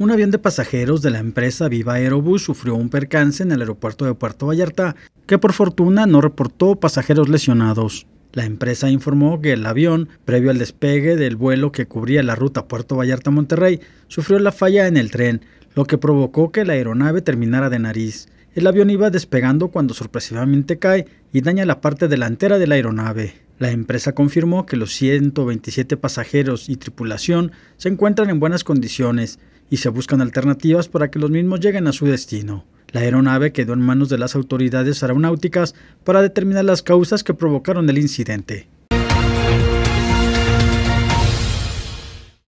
Un avión de pasajeros de la empresa Viva Aerobús sufrió un percance en el aeropuerto de Puerto Vallarta, que por fortuna no reportó pasajeros lesionados. La empresa informó que el avión, previo al despegue del vuelo que cubría la ruta Puerto Vallarta-Monterrey, sufrió la falla en el tren, lo que provocó que la aeronave terminara de nariz. El avión iba despegando cuando sorpresivamente cae y daña la parte delantera de la aeronave. La empresa confirmó que los 127 pasajeros y tripulación se encuentran en buenas condiciones y se buscan alternativas para que los mismos lleguen a su destino. La aeronave quedó en manos de las autoridades aeronáuticas para determinar las causas que provocaron el incidente.